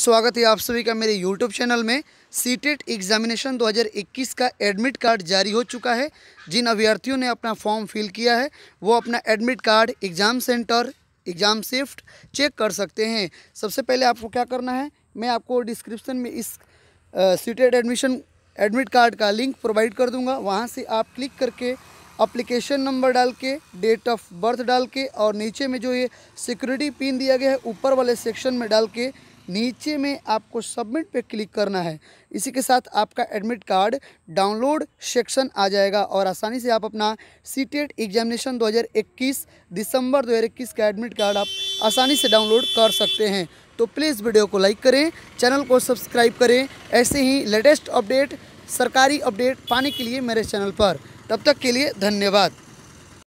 स्वागत है आप सभी का मेरे यूट्यूब चैनल में सीटेट एग्जामिनेशन 2021 का एडमिट कार्ड जारी हो चुका है जिन अभ्यर्थियों ने अपना फॉर्म फिल किया है वो अपना admit card exam centre exam shift check कर सकते हैं सबसे पहले आपको क्या करना है मैं आपको डिस्क्रिप्शन में इस सीटेट एडमिशन एडमिट कार्ड का लिंक प्रोवाइड कर दूँगा वहाँ से आप क्लिक करके अप्लीकेशन नंबर डाल के डेट ऑफ बर्थ डाल के और नीचे में जो ये सिक्योरिटी पिन दिया गया है ऊपर वाले सेक्शन में डाल के नीचे में आपको सबमिट पे क्लिक करना है इसी के साथ आपका एडमिट कार्ड डाउनलोड सेक्शन आ जाएगा और आसानी से आप अपना सी एग्जामिनेशन 2021 दिसंबर 2021 का एडमिट कार्ड आप आसानी से डाउनलोड कर सकते हैं तो प्लीज़ वीडियो को लाइक करें चैनल को सब्सक्राइब करें ऐसे ही लेटेस्ट अपडेट सरकारी अपडेट पाने के लिए मेरे चैनल पर तब तक के लिए धन्यवाद